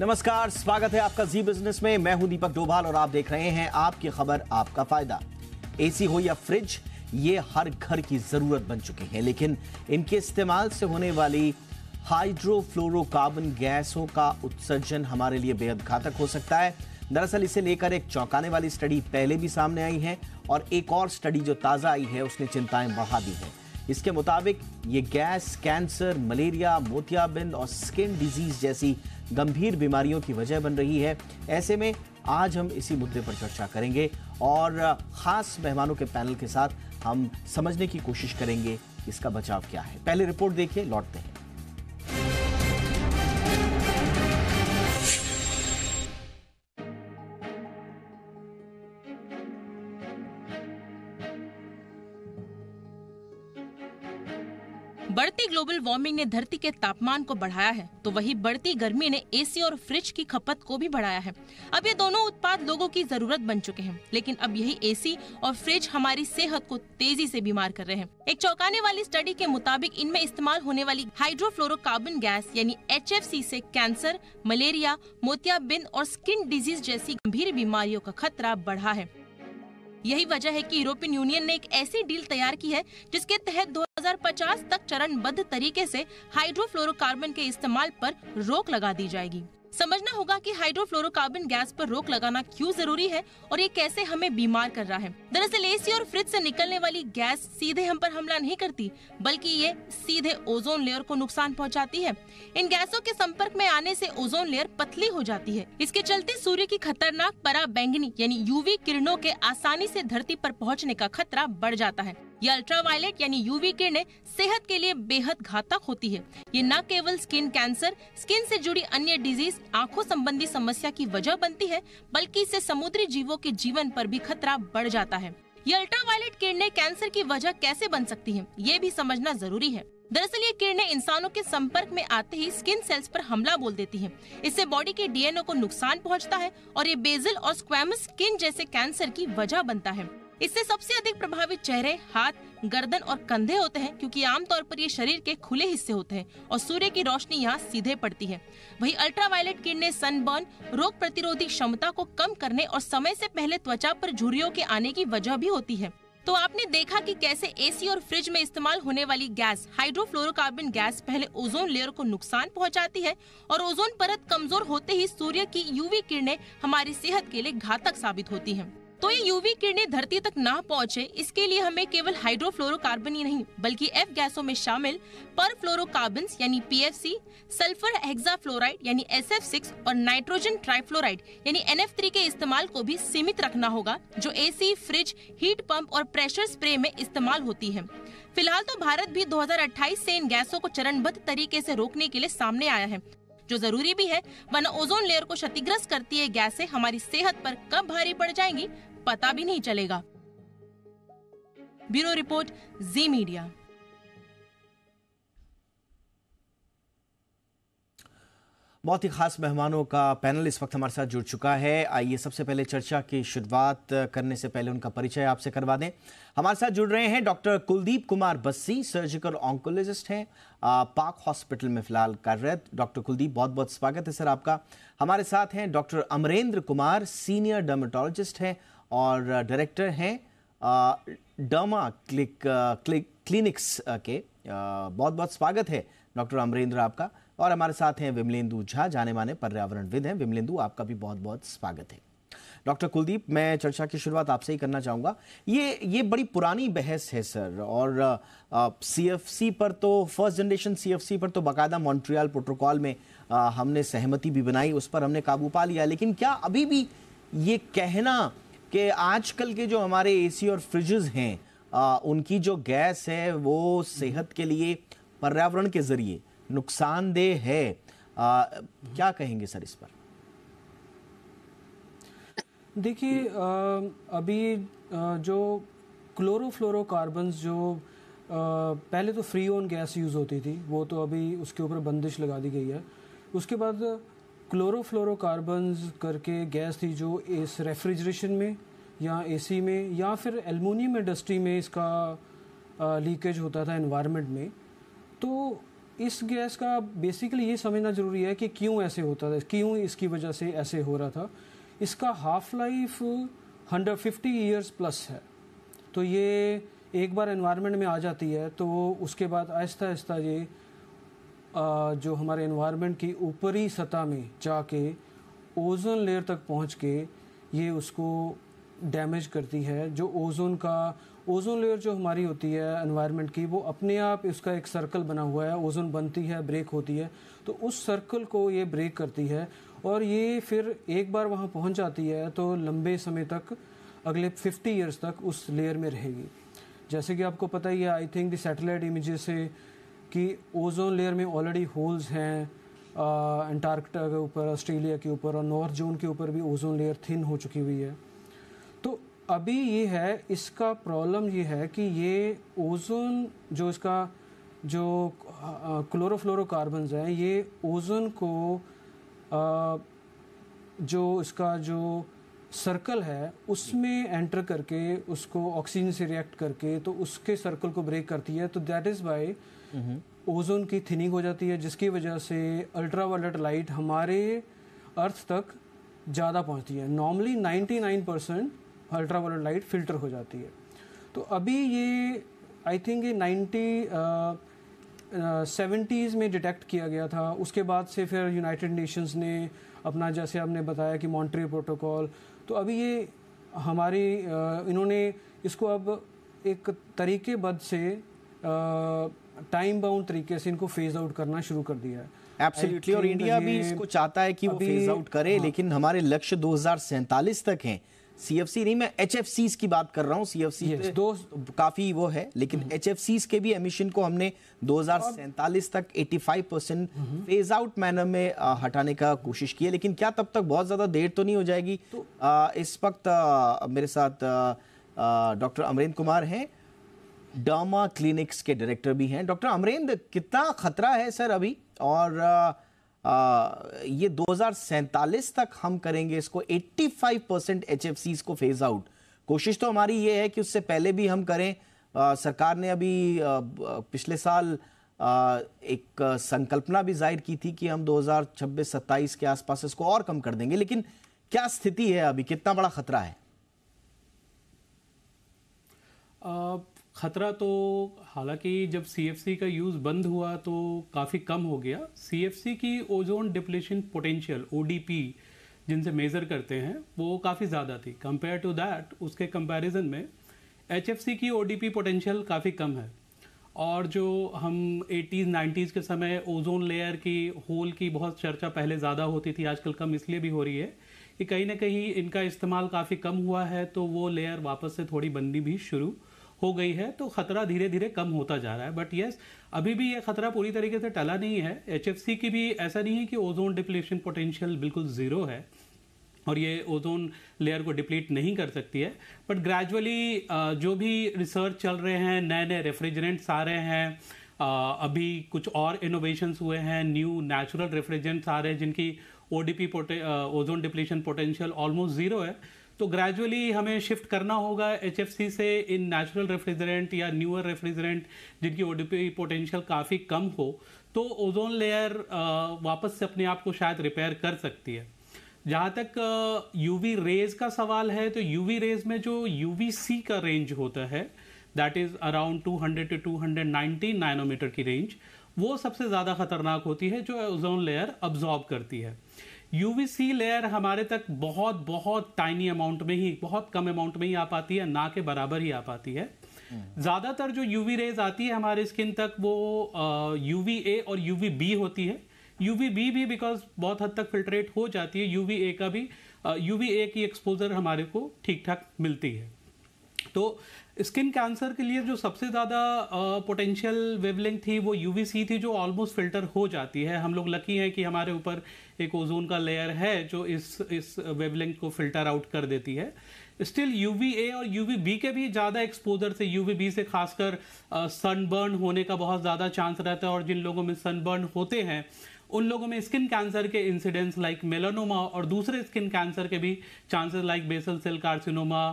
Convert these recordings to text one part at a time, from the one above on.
नमस्कार स्वागत है आपका जी बिजनेस में मैं हूं दीपक डोभाल और आप देख रहे हैं आपकी खबर आपका फायदा एसी हो या फ्रिज ये हर घर की जरूरत बन चुके हैं लेकिन इनके इस्तेमाल से होने वाली हाइड्रोफ्लोरोकार्बन गैसों का उत्सर्जन हमारे लिए बेहद घातक हो सकता है दरअसल इसे लेकर एक चौंकाने वाली स्टडी पहले भी सामने आई है और एक और स्टडी जो ताज़ा आई है उसने चिंताएं बढ़ा दी हैं इसके मुताबिक ये गैस कैंसर मलेरिया मोतियाबिंद और स्किन डिजीज जैसी गंभीर बीमारियों की वजह बन रही है ऐसे में आज हम इसी मुद्दे पर चर्चा करेंगे और खास मेहमानों के पैनल के साथ हम समझने की कोशिश करेंगे इसका बचाव क्या है पहले रिपोर्ट देखिए लौटते हैं घटती ग्लोबल वार्मिंग ने धरती के तापमान को बढ़ाया है तो वही बढ़ती गर्मी ने एसी और फ्रिज की खपत को भी बढ़ाया है अब ये दोनों उत्पाद लोगों की जरूरत बन चुके हैं लेकिन अब यही एसी और फ्रिज हमारी सेहत को तेजी से बीमार कर रहे हैं एक चौंकाने वाली स्टडी के मुताबिक इनमें इस्तेमाल होने वाली हाइड्रोफ्लोरोकार्बन गैस यानी एच ऐसी कैंसर मलेरिया मोतियाबिंद और स्किन डिजीज जैसी गंभीर बीमारियों का खतरा बढ़ा है यही वजह है कि यूरोपियन यूनियन ने एक ऐसी डील तैयार की है जिसके तहत 2050 तक चरणबद्ध तरीके से हाइड्रोफ्लोरोकार्बन के इस्तेमाल पर रोक लगा दी जाएगी समझना होगा कि हाइड्रोफ्लोरोकार्बन गैस पर रोक लगाना क्यों जरूरी है और ये कैसे हमें बीमार कर रहा है दरअसल एसी और फ्रिज से निकलने वाली गैस सीधे हम पर हमला नहीं करती बल्कि ये सीधे ओजोन लेयर को नुकसान पहुंचाती है इन गैसों के संपर्क में आने से ओजोन लेयर पतली हो जाती है इसके चलते सूर्य की खतरनाक परा बैंगनी यानी यूवी किरणों के आसानी से धरती पर पहुंचने का खतरा बढ़ जाता है ये अल्ट्रावायलेट यानी यूवी किरणें सेहत के लिए बेहद घातक होती है ये न केवल स्किन कैंसर स्किन से जुड़ी अन्य डिजीज आंखों संबंधी समस्या की वजह बनती है बल्कि इससे समुद्री जीवों के जीवन पर भी खतरा बढ़ जाता है ये अल्ट्रावायलेट किरणें कैंसर की वजह कैसे बन सकती हैं? ये भी समझना जरूरी है दरअसल ये किरणें इंसानों के संपर्क में आते ही स्किन सेल्स पर हमला बोल देती हैं। इससे बॉडी के डीएनए को नुकसान पहुंचता है और ये बेजल और स्क्वेमस स्किन जैसे कैंसर की वजह बनता है इससे सबसे अधिक प्रभावित चेहरे हाथ गर्दन और कंधे होते हैं क्योंकि आमतौर पर ये शरीर के खुले हिस्से होते हैं और सूर्य की रोशनी यहाँ सीधे पड़ती है वही अल्ट्रावायलेट किरणें सनबर्न रोग प्रतिरोधी क्षमता को कम करने और समय से पहले त्वचा पर झुरियों के आने की वजह भी होती है तो आपने देखा कि कैसे एसी और फ्रिज में इस्तेमाल होने वाली गैस हाइड्रोफ्लोरोकार्बन गैस पहले ओजोन लेयर को नुकसान पहुंचाती है और ओजोन परत कमजोर होते ही सूर्य की यूवी किरणें हमारी सेहत के लिए घातक साबित होती हैं। तो ये यूवी किरणें धरती तक ना पहुंचे इसके लिए हमें केवल हाइड्रोफ्लोरोकार्बन ही नहीं बल्कि एफ गैसों में शामिल पर फ्लोरोकार्बन यानी पी सल्फर हेक्साफ्लोराइड यानी एस एफ सिक्स और नाइट्रोजन ट्राइफ्लोराइड यानी एन एफ थ्री के इस्तेमाल को भी सीमित रखना होगा जो A C fridge heat pump और प्रेशर स्प्रे में इस्तेमाल होती है फिलहाल तो भारत भी 2028 से इन गैसों को चरणबद्ध तरीके से रोकने के लिए सामने आया है जो जरूरी भी है वरना ओजोन लेयर को क्षतिग्रस्त करती है गैसें हमारी सेहत पर कब भारी पड़ जाएंगी पता भी नहीं चलेगा ब्यूरो रिपोर्ट जी मीडिया बहुत ही खास मेहमानों का पैनल इस वक्त हमारे साथ जुड़ चुका है आइए सबसे पहले चर्चा की शुरुआत करने से पहले उनका परिचय आपसे करवा दें हमारे साथ जुड़ रहे हैं doctor Kuldeep Kumar Bassi surgical oncologist हैं पाक हॉस्पिटल में फिलहाल कार्यरत डॉक्टर कुलदीप बहुत बहुत स्वागत है सर आपका हमारे साथ हैं doctor Amarendra Kumar senior dermatologist हैं और डायरेक्टर हैं डर्मा क्लिक क्लिक क्लिनिक्स के बहुत बहुत स्वागत है डॉक्टर अमरेंद्र आपका और हमारे साथ हैं विमलेंदु झा जाने माने पर्यावरणविद हैं विमलेंदु आपका भी बहुत बहुत स्वागत है डॉक्टर कुलदीप मैं चर्चा की शुरुआत आपसे ही करना चाहूँगा ये ये बड़ी पुरानी बहस है सर और सीएफसी पर तो फर्स्ट जनरेशन सीएफसी पर तो बाकायदा मॉन्ट्रियल प्रोटोकॉल में आ, हमने सहमति भी बनाई उस पर हमने काबू पा लिया लेकिन क्या अभी भी ये कहना कि आजकल के जो हमारे एसी और फ्रिजेस हैं आ, उनकी जो गैस है वो सेहत के लिए पर्यावरण के जरिए नुकसानदेह है आ, क्या कहेंगे सर इस पर देखिए अभी आ, जो क्लोरोफ्लोरोकार्बन्स जो पहले तो फ्री ओन गैस यूज़ होती थी वो तो अभी उसके ऊपर बंदिश लगा दी गई है उसके बाद क्लोरोफ्लोरोकार्बन करके गैस थी जो इस रेफ्रिजरेशन में या एसी में या फिर एलमोनियम इंडस्ट्री में इसका लीकेज होता था इन्वायरमेंट में तो इस गैस का बेसिकली ये समझना ज़रूरी है कि क्यों ऐसे होता था क्यों इसकी वजह से ऐसे हो रहा था इसका half life hundred fifty years plus है तो ये एक बार इन्वायरमेंट में आ जाती है तो उसके बाद आहिस्ता आहिस्ता ये जो हमारे इन्वायरमेंट की ऊपरी सतह में जाके ओजोन लेयर तक पहुंच के ये उसको डैमेज करती है जो ओजोन का ओजोन लेयर जो हमारी होती है एनवायरनमेंट की वो अपने आप इसका एक सर्कल बना हुआ है ओजोन बनती है ब्रेक होती है तो उस सर्कल को ये ब्रेक करती है और ये फिर एक बार वहाँ पहुँच जाती है तो लंबे समय तक अगले 50 ईयर्स तक उस लेयर में रहेगी जैसे कि आपको पता ही है I think the satellite image से कि ओजोन लेयर में ऑलरेडी होल्स हैं अंटार्कटा के ऊपर ऑस्ट्रेलिया के ऊपर और नॉर्थ जोन के ऊपर भी ओजोन लेयर थिन हो चुकी हुई है तो अभी ये है इसका प्रॉब्लम ये है कि ये ओजोन जो इसका जो क्लोरोफ्लोरोकार्बन्स हैं ये ओजोन को आ, जो इसका जो सर्कल है उसमें एंटर करके उसको ऑक्सीजन से रिएक्ट करके तो उसके सर्कल को ब्रेक करती है तो दैट इज़ वाई ओजोन की थिनिंग हो जाती है जिसकी वजह से अल्ट्रा वायलेट लाइट हमारे अर्थ तक ज़्यादा पहुंचती है normally 99 percent ultra violet light filter हो जाती है तो अभी ये आई थिंक ये नाइन्टी सेवेंटीज़ में डिटेक्ट किया गया था उसके बाद से फिर यूनाइटेड नेशंस ने अपना जैसे आपने बताया कि मॉन्ट्री प्रोटोकॉल तो अभी ये हमारी uh, इन्होंने इसको अब एक तरीकेबद्ध से uh, टाइम बाउंड तरीके से इनको फेज आउट करना शुरू कर दिया है एब्सोल्युटली और इंडिया भी इसको चाहता है कि वो फेज आउट करे हाँ। लेकिन हमारे लक्ष्य दो तक हैं सीएफसी नहीं मैं एच की बात कर रहा हूँ सीएफसी yes. दो काफी वो है लेकिन एच हम्म। के भी एमिशन को हमने दो तक 85 परसेंट फेज आउट मैनर में हटाने का कोशिश की है लेकिन क्या तब तक बहुत ज्यादा देर तो नहीं हो जाएगी तो, आ, इस वक्त मेरे साथ डॉक्टर अमरेंद्र कुमार हैं डर्मा क्लिनिक्स के डायरेक्टर भी हैं डॉक्टर अमरेंद्र कितना खतरा है सर अभी और आ, आ, ये दो तक हम करेंगे इसको 85 परसेंट एच को फेज आउट कोशिश तो हमारी ये है कि उससे पहले भी हम करें आ, सरकार ने अभी आ, पिछले साल आ, एक संकल्पना भी जाहिर की थी कि हम 2026-27 के आसपास इसको और कम कर देंगे लेकिन क्या स्थिति है अभी कितना बड़ा खतरा है ख़तरा तो हालांकि जब सी का यूज़ बंद हुआ तो काफ़ी कम हो गया सी की ओजोन डिप्लेशन पोटेंशियल ओ जिनसे मेज़र करते हैं वो काफ़ी ज़्यादा थी कंपेयर टू दैट उसके कंपैरिजन में एच की ओ पोटेंशियल काफ़ी कम है और जो हम 80s 90s के समय ओजोन लेयर की होल की बहुत चर्चा पहले ज़्यादा होती थी आजकल कम इसलिए भी हो रही है कि कहीं ना कहीं इनका इस्तेमाल काफ़ी कम हुआ है तो वो लेयर वापस से थोड़ी बननी भी शुरू हो गई है तो खतरा धीरे धीरे कम होता जा रहा है बट येस अभी भी ये खतरा पूरी तरीके से टला नहीं है एच की भी ऐसा नहीं है कि ओजोन डिप्लेशन पोटेंशियल बिल्कुल ज़ीरो है और ये ओजोन लेयर को डिप्लीट नहीं कर सकती है बट ग्रेजुअली जो भी रिसर्च चल रहे हैं नए नए रेफ्रिजरेंट्स आ रहे हैं अभी कुछ और इनोवेशंस हुए हैं न्यू नेचुरल रेफ्रिजरेंट्स आ रहे हैं जिनकी O D P ozone depletion potential almost zero है तो ग्रेजुअली हमें शिफ्ट करना होगा एच से इन नेचुरल रेफ्रिजरेंट या न्यूअर रेफ्रिजरेंट जिनकी ओडीपी पोटेंशियल काफ़ी कम हो तो ओजोन लेयर वापस से अपने आप को शायद रिपेयर कर सकती है जहाँ तक यूवी रेज का सवाल है तो यूवी रेज में जो वी सी का रेंज होता है that is around 200 to 290 nanometer की रेंज वो सबसे ज़्यादा खतरनाक होती है जो ओजोन लेयर अब्जॉर्ब करती है यूवीसी लेयर हमारे तक बहुत बहुत टाइनी अमाउंट में ही बहुत कम अमाउंट में ही आ पाती है ना के बराबर ही आ पाती है ज़्यादातर जो यूवी रेज आती है हमारे स्किन तक वो यूवी ए और यूवी बी होती है यूवी बी भी बिकॉज बहुत हद तक फिल्ट्रेट हो जाती है यूवी ए का भी यूवी ए की एक्सपोजर हमारे को ठीक ठाक मिलती है तो स्किन कैंसर के लिए जो सबसे ज़्यादा पोटेंशियल वेवलेंथ थी वो यू थी जो ऑलमोस्ट फिल्टर हो जाती है हम लोग लकी हैं कि हमारे ऊपर एक ओजोन का लेयर है जो इस इस वेवलेंथ को फिल्टर आउट कर देती है स्टिल ए और बी के भी ज़्यादा एक्सपोजर से बी से खासकर सनबर्न होने का बहुत ज़्यादा चांस रहता है और जिन लोगों में सनबर्न होते हैं उन लोगों में स्किन कैंसर के इंसिडेंस लाइक मेलानोमा और दूसरे स्किन कैंसर के भी chances like basal cell carcinoma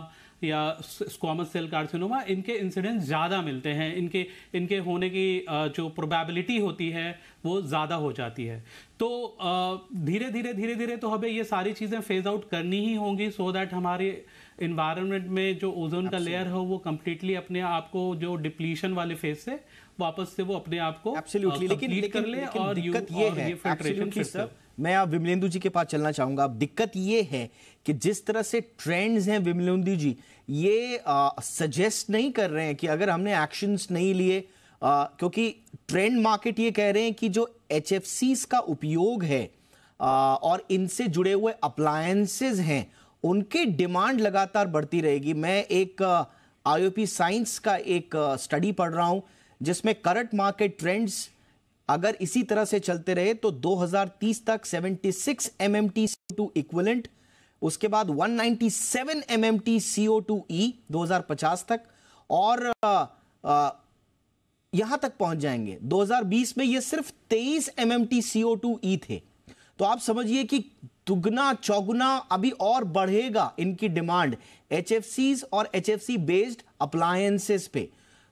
या स्क्वामस सेल कार्सिनोमा इनके इंसिडेंस ज़्यादा मिलते हैं इनके इनके होने की जो प्रोबेबिलिटी होती है वो ज़्यादा हो जाती है तो धीरे धीरे धीरे धीरे तो हमें ये सारी चीज़ें फेज आउट करनी ही होंगी सो दैट हमारे इन्वायरमेंट में जो ओजोन का लेयर है वो कम्प्लीटली अपने आप को जो डिप्लीशन वाले फेज से वापस से वो अपने आप को लेकिन, लेकिन, कर ले लेकिन और और, ये है फिल्ट्रेशन मैं आप विमलेंदु जी के पास चलना चाहूँगा दिक्कत ये है कि जिस तरह से ट्रेंड्स हैं विमलेंदु जी ये सजेस्ट नहीं कर रहे हैं कि अगर हमने एक्शंस नहीं लिए क्योंकि ट्रेंड मार्केट ये कह रहे हैं कि जो एच का उपयोग है आ, और इनसे जुड़े हुए अप्लायंसेज हैं उनकी डिमांड लगातार बढ़ती रहेगी मैं एक आईओपी साइंस का एक स्टडी पढ़ रहा हूँ जिसमें करंट मार्केट ट्रेंड्स अगर इसी तरह से चलते रहे तो 2030 तक 76 six M M T two equivalent उसके बाद 197 seven M M T C O two E दो तक और आ, आ, यहां तक पहुंच जाएंगे 2020 में ये सिर्फ 23 M M T C O two E थे तो आप समझिए कि दुगना चौगुना अभी और बढ़ेगा इनकी डिमांड एच और एच बेस्ड अप्लायंसेस पे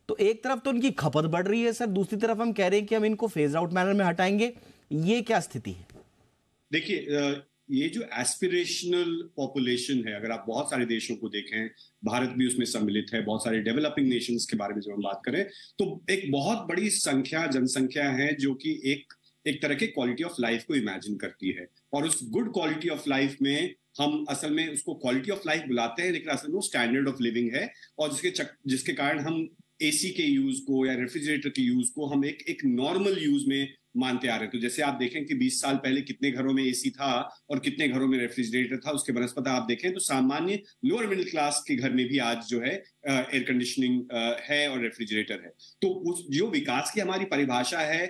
तो एक तरफ तो इनकी खपत बढ़ रही है सर दूसरी तरफ हम कह रहे हैं कि हम इनको फेज आउट मैनर में हटाएंगे ये क्या स्थिति है देखिए ये जो एस्पिरेशनल पॉपुलेशन है अगर आप बहुत सारे देशों को देखें भारत भी उसमें सम्मिलित है बहुत सारे डेवलपिंग नेशंस के बारे में जब हम बात करें तो एक बहुत बड़ी संख्या जनसंख्या है जो कि एक एक तरह के क्वालिटी ऑफ लाइफ को इमेजिन करती है और उस गुड क्वालिटी ऑफ लाइफ में हम असल में उसको क्वालिटी ऑफ लाइफ बुलाते हैं लेकिन असल में वो स्टैंडर्ड ऑफ लिविंग है और जिसके चक, जिसके कारण हम एसी के यूज को या रेफ्रिजरेटर के यूज को हम एक एक नॉर्मल यूज में मानते आ रहे तो जैसे आप देखें कि 20 साल पहले कितने घरों में एसी था और कितने घरों में रेफ्रिजरेटर था उसके बनस्पत आप देखें तो सामान्य लोअर मिडिल क्लास के घर में भी आज जो है एयर कंडीशनिंग है और रेफ्रिजरेटर है तो उस जो विकास की हमारी परिभाषा है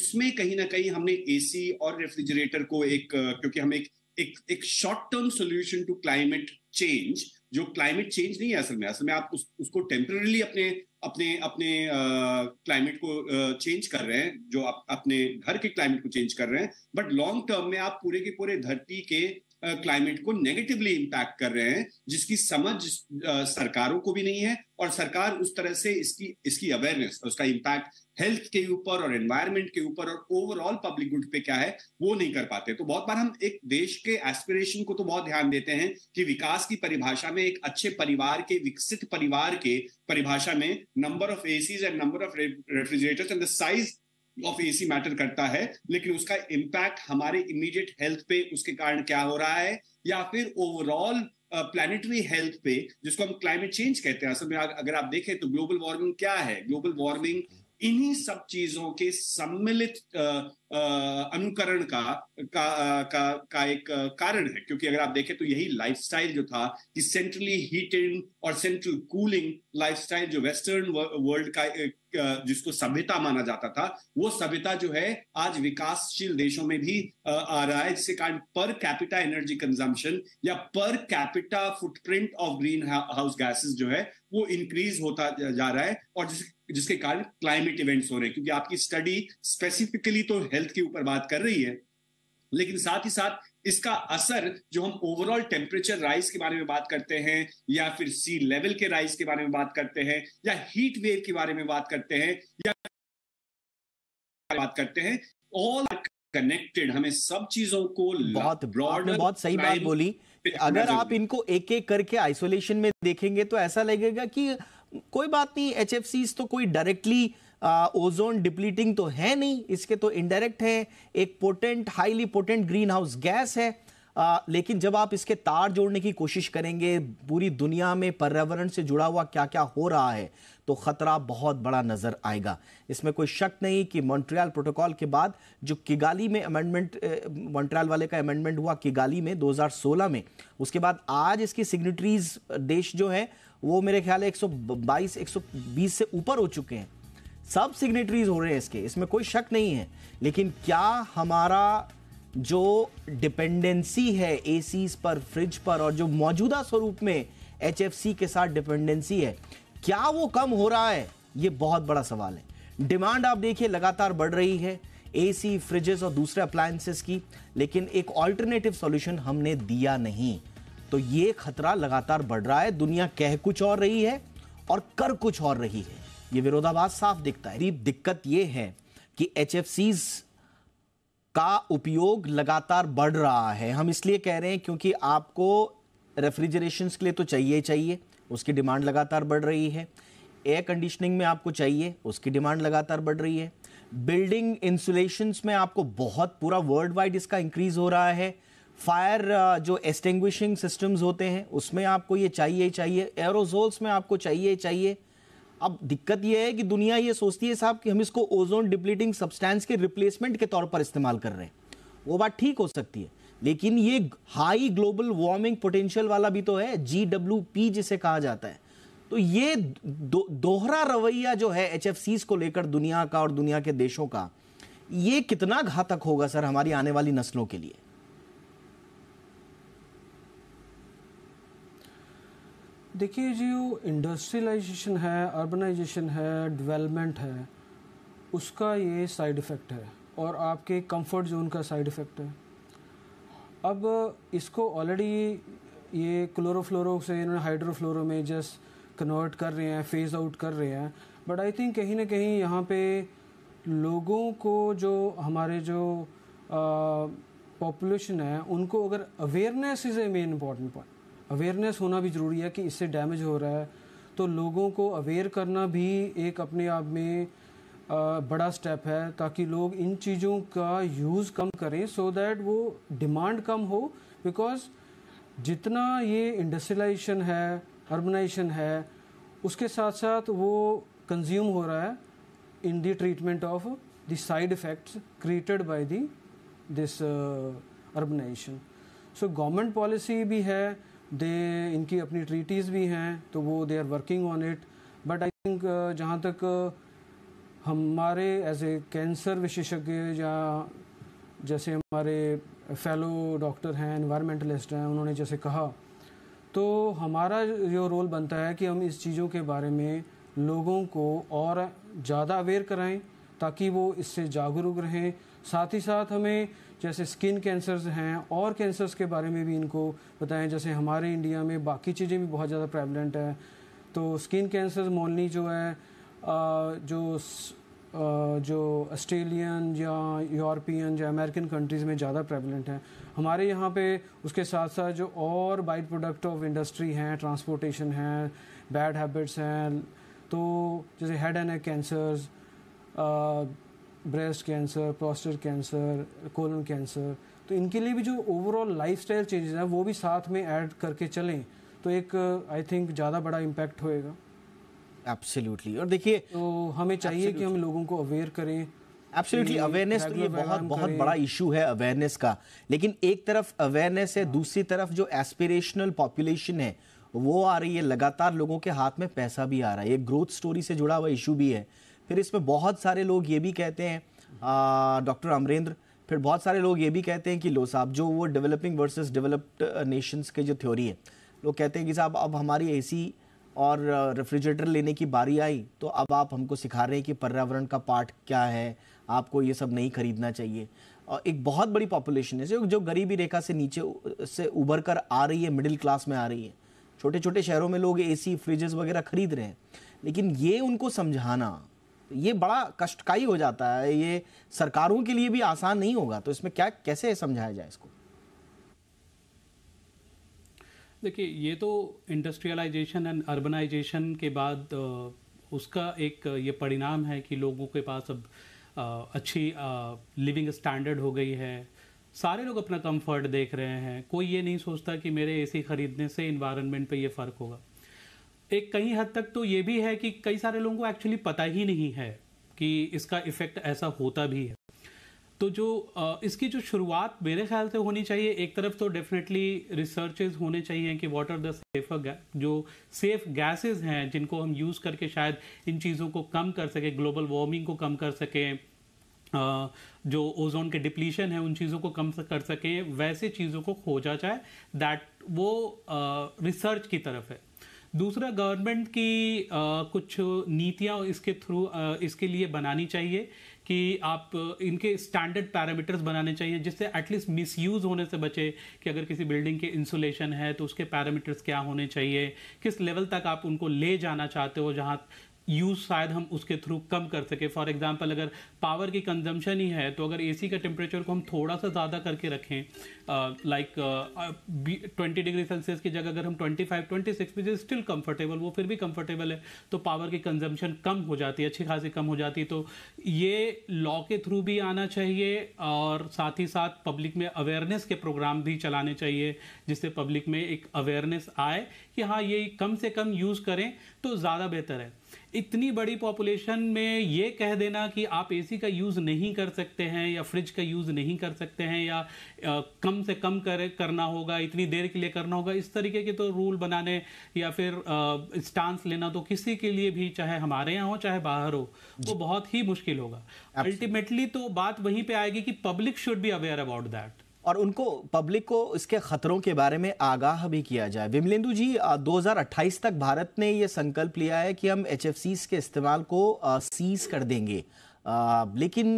उसमें कहीं ना कहीं हमने एसी और रेफ्रिजरेटर को एक क्योंकि हम एक एक, एक short term solution to climate change जो क्लाइमेट चेंज नहीं है असल में असल में आप उस, उसको टेम्परली अपने अपने अपने क्लाइमेट को चेंज कर रहे हैं जो आप अपने घर के क्लाइमेट को चेंज कर रहे हैं बट लॉन्ग टर्म में आप पूरे के पूरे धरती के क्लाइमेट को नेगेटिवली इम्पैक्ट कर रहे हैं जिसकी समझ सरकारों को भी नहीं है और सरकार उस तरह से इसकी इसकी अवेयरनेस उसका इम्पैक्ट हेल्थ के ऊपर और एनवायरमेंट के ऊपर और ओवरऑल पब्लिक गुड पे क्या है वो नहीं कर पाते तो बहुत बार हम एक देश के एस्पिरेशन को तो बहुत ध्यान देते हैं कि विकास की परिभाषा में एक अच्छे परिवार के विकसित परिवार के परिभाषा में number of ACs and number of refrigerators and the size of AC matter करता है लेकिन उसका इम्पैक्ट हमारे इमीडिएट हेल्थ पे उसके कारण क्या हो रहा है या फिर ओवरऑल प्लानिटरी हेल्थ पे जिसको हम क्लाइमेट चेंज कहते हैं असल में अगर आप देखें तो ग्लोबल वार्मिंग क्या है ग्लोबल वार्मिंग इन्हीं सब चीजों के सम्मिलित अनुकरण का का का, का एक कारण है क्योंकि अगर आप देखें तो यही लाइफस्टाइल जो था कि सेंट्रली हीटेड और सेंट्रल कूलिंग लाइफस्टाइल जो वेस्टर्न वर्ल्ड का जिसको सभ्यता माना जाता था वो सभ्यता जो है आज विकासशील देशों में भी आ रहा है जिसके कारण पर कैपिटा एनर्जी कंजम्पशन या per capita footprint of greenhouse gases जो है वो इंक्रीज होता जा रहा है और जिस, जिसके कारण क्लाइमेट इवेंट्स हो रहे हैं क्योंकि आपकी स्टडी स्पेसिफिकली तो हेल्थ के ऊपर बात कर रही है लेकिन साथ ही साथ इसका असर जो हम ओवरऑल टेम्परेचर राइज के बारे में बात करते हैं या फिर सी लेवल के राइज के बारे में बात करते हैं या हीट वेव के बारे में बात करते हैं या बात करते हैं ऑल कनेक्टेड हमें सब चीजों को बहुत ब्रॉड बहुत सही बात बोली अगर आप इनको एक एक करके आइसोलेशन में देखेंगे तो ऐसा लगेगा कि कोई बात नहीं एच तो कोई डायरेक्टली ओजोन डिप्लीटिंग तो है नहीं इसके तो इनडायरेक्ट है एक potent highly potent greenhouse gas है आ, लेकिन जब आप इसके तार जोड़ने की कोशिश करेंगे पूरी दुनिया में पर्यावरण से जुड़ा हुआ क्या क्या हो रहा है तो ख़तरा बहुत बड़ा नज़र आएगा इसमें कोई शक नहीं कि मॉन्ट्रियल प्रोटोकॉल के बाद जो किगाली में अमेंडमेंट मॉन्ट्रियल वाले का अमेंडमेंट हुआ किगाली में 2016 में उसके बाद आज इसकी सिग्नेटरीज देश जो है वो मेरे ख्याल है 122 120 से ऊपर हो चुके हैं सब सिग्नेटरीज हो रहे हैं इसके इसमें कोई शक नहीं है लेकिन क्या हमारा जो डिपेंडेंसी है ए पर फ्रिज पर और जो मौजूदा स्वरूप में एच के साथ डिपेंडेंसी है क्या वो कम हो रहा है ये बहुत बड़ा सवाल है डिमांड आप देखिए लगातार बढ़ रही है ए सी फ्रिजेस और दूसरे अप्लायंसेस की लेकिन एक ऑल्टरनेटिव सॉल्यूशन हमने दिया नहीं तो ये खतरा लगातार बढ़ रहा है दुनिया कह कुछ और रही है और कर कुछ और रही है ये विरोधाभास साफ दिखता है दिक्कत ये है कि एच का उपयोग लगातार बढ़ रहा है हम इसलिए कह रहे हैं क्योंकि आपको रेफ्रिजरेशन के लिए तो चाहिए चाहिए उसकी डिमांड लगातार बढ़ रही है एयर कंडीशनिंग में आपको चाहिए उसकी डिमांड लगातार बढ़ रही है बिल्डिंग इंसुलेशन में आपको बहुत पूरा वर्ल्ड वाइड इसका इंक्रीज हो रहा है फायर uh, जो एस्टिंग्विशिंग सिस्टम्स होते हैं उसमें आपको ये चाहिए चाहिए एरोजोल्स में आपको चाहिए चाहिए अब दिक्कत यह है कि दुनिया ये सोचती है साहब कि हम इसको ओजोन डिप्लीटिंग सब्सटेंस के रिप्लेसमेंट के तौर पर इस्तेमाल कर रहे हैं वो बात ठीक हो सकती है लेकिन ये हाई ग्लोबल वार्मिंग पोटेंशियल वाला भी तो है जी डब्ल्यू पी जिसे कहा जाता है तो ये दो, दोहरा रवैया जो है एच को लेकर दुनिया का और दुनिया के देशों का ये कितना घातक होगा सर हमारी आने वाली नस्लों के लिए देखिए वो इंडस्ट्रियलाइजेशन है अर्बनाइजेशन है डेवलपमेंट है उसका ये साइड इफ़ेक्ट है और आपके कंफर्ट जोन का साइड इफ़ेक्ट है अब इसको ऑलरेडी ये क्लोरोफ्लोरो से इन्होंने हाइड्रोफ्लोरो में जस्ट कन्वर्ट कर रहे हैं फेज़ आउट कर रहे हैं बट आई थिंक कहीं ना कहीं यहाँ पे लोगों को जो हमारे जो पॉपुलेशन है उनको अगर awareness is a main important point awareness होना भी ज़रूरी है कि इससे डैमेज हो रहा है तो लोगों को अवेयर करना भी एक अपने आप में बड़ा स्टेप है ताकि लोग इन चीज़ों का यूज़ कम करें सो so दैट वो डिमांड कम हो बिकॉज जितना ये इंडस्ट्रियलाइजेशन है अर्बनाइजेशन है उसके साथ साथ वो कंज्यूम हो रहा है in the treatment of the side effects created by the this urbanization so government policy भी है दे इनकी अपनी ट्रीटीज़ भी हैं तो वो they are working on it but I think जहाँ तक uh, हमारे एज ए कैंसर विशेषज्ञ या जैसे हमारे फेलो डॉक्टर हैं इन्वायरमेंटलिस्ट हैं उन्होंने जैसे कहा तो हमारा जो रोल बनता है कि हम इस चीज़ों के बारे में लोगों को और ज़्यादा अवेयर कराएं ताकि वो इससे जागरूक रहें साथ ही साथ हमें जैसे स्किन कैंसर्स हैं और कैंसर्स के बारे में भी इनको बताएं जैसे हमारे इंडिया में बाकी चीज़ें भी बहुत ज़्यादा प्रेवलेंट हैं तो स्किन कैंसर मोलनी जो है जो जो ऑस्ट्रेलियन या यूरोपियन या अमेरिकन कंट्रीज़ में ज़्यादा प्रेवलेंट है हमारे यहाँ पे उसके साथ साथ जो और बाइट प्रोडक्ट ऑफ इंडस्ट्री हैं ट्रांसपोर्टेशन हैं बैड हैबिट्स हैं तो जैसे head and neck cancers breast cancer prostate cancer colon cancer तो इनके लिए भी जो ओवरऑल लाइफ स्टाइल चेंजेस हैं वो भी साथ में ऐड करके चलें तो एक आई uh, थिंक ज़्यादा बड़ा इम्पैक्ट होएगा एब्सोल्युटली और देखिए तो हमें चाहिए कि हम लोगों को अवेयर करें एब्सोल्युटली अवेयरनेस तो ये बहुत बहुत बड़ा इशू है अवेयरनेस का लेकिन एक तरफ अवेयरनेस है दूसरी तरफ जो एस्पिरेशनल पॉपुलेशन है वो आ रही है लगातार लोगों के हाथ में पैसा भी आ रहा है ये ग्रोथ स्टोरी से जुड़ा हुआ इशू भी है फिर इसमें बहुत सारे लोग ये भी कहते हैं डॉक्टर अमरेंद्र फिर बहुत सारे लोग ये भी कहते हैं कि लो साहब जो वो डेवलपिंग वर्सेस डेवलप्ड नेशंस के जो थ्योरी है लोग कहते हैं कि साहब अब हमारी एसी और रेफ्रिजरेटर लेने की बारी आई तो अब आप हमको सिखा रहे हैं कि पर्यावरण का पार्ट क्या है आपको ये सब नहीं खरीदना चाहिए और एक बहुत बड़ी पॉपुलेशन है जो गरीबी रेखा से नीचे से उभर कर आ रही है मिडिल क्लास में आ रही है छोटे छोटे शहरों में लोग एसी फ्रिजेस वगैरह खरीद रहे हैं लेकिन ये उनको समझाना ये बड़ा कष्टकाई हो जाता है ये सरकारों के लिए भी आसान नहीं होगा तो इसमें क्या कैसे समझाया जाए इसको देखिए ये तो इंडस्ट्रियलाइजेशन एंड अर्बनाइजेशन के बाद उसका एक ये परिणाम है कि लोगों के पास अब अच्छी लिविंग स्टैंडर्ड हो गई है सारे लोग अपना कंफर्ट देख रहे हैं कोई ये नहीं सोचता कि मेरे एसी खरीदने से इन्वायरमेंट पे ये फ़र्क होगा एक कहीं हद तक तो ये भी है कि कई सारे लोगों को एक्चुअली पता ही नहीं है कि इसका इफ़ेक्ट ऐसा होता भी है तो जो इसकी जो शुरुआत मेरे ख्याल से होनी चाहिए एक तरफ तो डेफिनेटली रिसर्चेज होने चाहिए कि वाटर आर द सेफ जो सेफ गैसेस हैं जिनको हम यूज़ करके शायद इन चीज़ों को कम कर सकें ग्लोबल वार्मिंग को कम कर सकें जो ओजोन के डिप्लीशन है उन चीज़ों को कम कर सकें वैसे चीज़ों को खोजा जाए दैट वो रिसर्च की तरफ है दूसरा गवर्नमेंट की आ, कुछ नीतियाँ इसके थ्रू इसके लिए बनानी चाहिए कि आप इनके स्टैंडर्ड पैरामीटर्स बनाने चाहिए जिससे एटलीस्ट मिसयूज होने से बचे कि अगर किसी बिल्डिंग के इंसुलेशन है तो उसके पैरामीटर्स क्या होने चाहिए किस लेवल तक आप उनको ले जाना चाहते हो जहाँ यूज़ शायद हम उसके थ्रू कम कर सके फॉर एग्जांपल अगर पावर की कंजम्पशन ही है तो अगर एसी का टेम्परेचर को हम थोड़ा सा ज़्यादा करके रखें लाइक ट्वेंटी डिग्री सेल्सियस की जगह अगर हम twenty five twenty six which is still comfortable वो फिर भी कम्फर्टेबल है तो पावर की कंजम्पशन कम हो जाती है अच्छी खासी कम हो जाती है तो ये लॉ के थ्रू भी आना चाहिए और साथ ही साथ पब्लिक में अवेयरनेस के प्रोग्राम भी चलाने चाहिए जिससे पब्लिक में एक अवेयरनेस आए कि हाँ ये कम से कम यूज़ करें तो ज़्यादा बेहतर है इतनी बड़ी पॉपुलेशन में ये कह देना कि आप एसी का यूज़ नहीं कर सकते हैं या फ्रिज का यूज़ नहीं कर सकते हैं या आ, कम से कम कर करना होगा इतनी देर के लिए करना होगा इस तरीके के तो रूल बनाने या फिर स्टांस लेना तो किसी के लिए भी चाहे हमारे यहाँ हो चाहे बाहर हो वो बहुत ही मुश्किल होगा अल्टीमेटली तो बात वहीं पर आएगी कि public should be aware about that और उनको पब्लिक को इसके खतरों के बारे में आगाह भी किया जाए विमलेंदु जी 2028 तक भारत ने यह संकल्प लिया है कि हम एच के इस्तेमाल को सीज कर देंगे लेकिन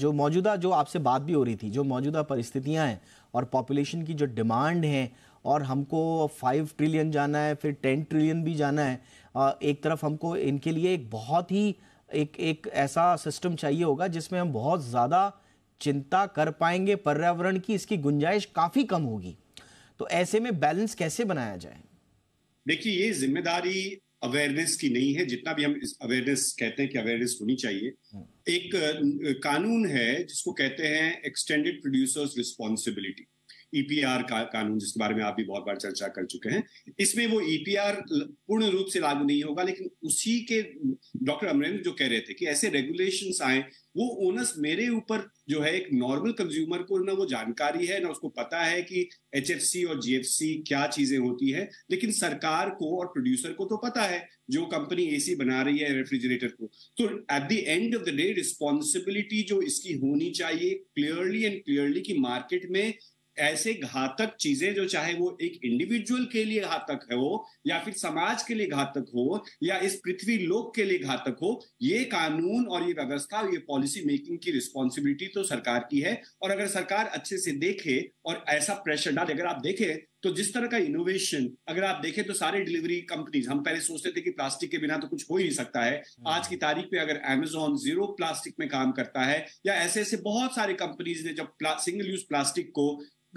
जो मौजूदा जो आपसे बात भी हो रही थी जो मौजूदा परिस्थितियां हैं और पॉपुलेशन की जो डिमांड है और हमको फाइव ट्रिलियन जाना है फिर टेन ट्रिलियन भी जाना है एक तरफ हमको इनके लिए एक बहुत ही एक एक ऐसा सिस्टम चाहिए होगा जिसमें हम बहुत ज़्यादा चिंता कर पाएंगे पर्यावरण की इसकी गुंजाइश काफ़ी कम होगी तो ऐसे में बैलेंस कैसे बनाया जाए देखिए ये जिम्मेदारी अवेयरनेस की नहीं है जितना भी हम अवेयरनेस कहते हैं कि अवेयरनेस होनी चाहिए हम्म। एक कानून है जिसको कहते हैं extended producers responsibility EPR e का, कानून जिसके बारे में आप भी बहुत बार चर्चा कर चुके हैं इसमें वो ईपीआर e पूर्ण रूप से लागू नहीं होगा लेकिन उसी के डॉक्टर अमरेंद्र जो कह रहे थे कि ऐसे रेगुलेशन आए वो ओनस मेरे ऊपर जो है एक नॉर्मल कंज्यूमर को ना वो जानकारी है ना उसको पता है कि एच और जीएफसी क्या चीजें होती है लेकिन सरकार को और प्रोड्यूसर को तो पता है जो कंपनी एसी बना रही है रेफ्रिजरेटर को तो at the end of the day responsibility जो इसकी होनी चाहिए क्लियरली एंड क्लियरली कि मार्केट में ऐसे घातक चीजें जो चाहे वो एक इंडिविजुअल के लिए घातक है हो या फिर समाज के लिए घातक हो या इस पृथ्वी लोक के लिए घातक हो ये कानून और ये व्यवस्था ये पॉलिसी मेकिंग की रिस्पॉन्सिबिलिटी तो सरकार की है और अगर सरकार अच्छे से देखे और ऐसा प्रेशर डाले अगर आप देखें तो जिस तरह का इनोवेशन अगर आप देखें तो सारे डिलीवरी कंपनीज हम पहले सोचते थे कि प्लास्टिक के बिना तो कुछ हो ही नहीं सकता है हाँ। आज की तारीख पे अगर एमेजोन जीरो प्लास्टिक में काम करता है या ऐसे ऐसे बहुत सारे कंपनीज ने जब सिंगल यूज प्लास्टिक को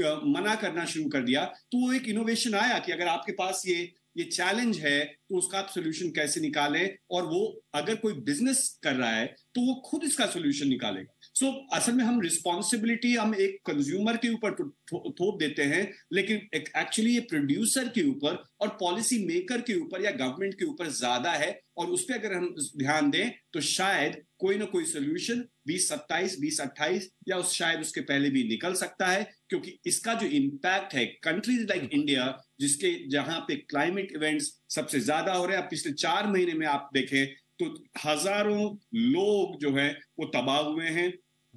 मना करना शुरू कर दिया तो वो एक इनोवेशन आया कि अगर आपके पास ये ये चैलेंज है तो उसका आप सोल्यूशन कैसे निकालें और वो अगर कोई बिजनेस कर रहा है तो वो खुद इसका सोल्यूशन निकालेगा सो so, असल में हम रिस्पॉन्सिबिलिटी हम एक कंज्यूमर के ऊपर थोप देते हैं लेकिन एक्चुअली ये प्रोड्यूसर के ऊपर और पॉलिसी मेकर के ऊपर या गवर्नमेंट के ऊपर ज्यादा है और उस पर अगर हम ध्यान दें तो शायद कोई ना कोई सोल्यूशन बीस सत्ताईस बीस अट्ठाईस या उस शायद उसके पहले भी निकल सकता है क्योंकि इसका जो इम्पैक्ट है कंट्रीज लाइक इंडिया जिसके जहां पे क्लाइमेट इवेंट्स सबसे ज्यादा हो रहे हैं पिछले चार महीने में आप देखें तो हजारों लोग जो है वो तबाह हुए हैं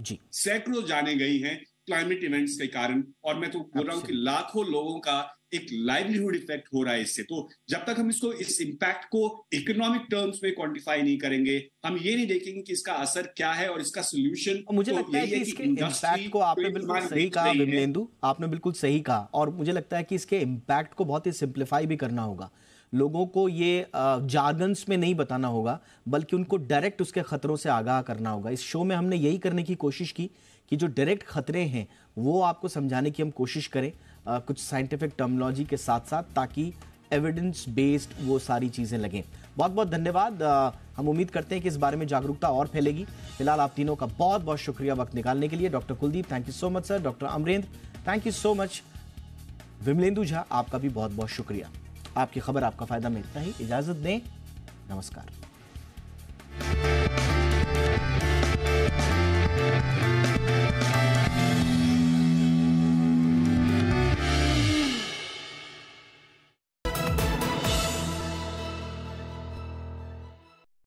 जी सैकड़ों जाने गई हैं क्लाइमेट इवेंट्स के कारण और मैं तो बोल रहा हूँ कि लाखों लोगों का एक लाइवलीहुड इफेक्ट हो रहा है इससे तो जब तक हम इसको इस इम्पैक्ट को इकोनॉमिक टर्म्स में क्वांटिफाई नहीं करेंगे हम ये नहीं देखेंगे कि इसका असर क्या है और इसका सोल्यूशन मुझे तो लगता है कि इसके इम्पैक्ट को आपने बिल्कुल सही कहा विमलेंदु आपने बिल्कुल सही कहा और मुझे लगता है कि इसके इम्पैक्ट को बहुत ही सिंप्लीफाई भी करना होगा लोगों को ये जागन्स में नहीं बताना होगा बल्कि उनको डायरेक्ट उसके ख़तरों से आगाह करना होगा इस शो में हमने यही करने की कोशिश की कि जो डायरेक्ट ख़तरे हैं वो आपको समझाने की हम कोशिश करें आ, कुछ साइंटिफिक टर्मोलॉजी के साथ साथ ताकि एविडेंस बेस्ड वो सारी चीज़ें लगें बहुत बहुत धन्यवाद हम उम्मीद करते हैं कि इस बारे में जागरूकता और फैलेगी फिलहाल आप तीनों का बहुत बहुत शुक्रिया वक्त निकालने के लिए doctor Kuldeep thank you so much sir doctor Amarendra thank you so much Vimalendu Jha आपका भी बहुत बहुत शुक्रिया आपकी खबर आपका फायदा में इतना ही इजाजत दें नमस्कार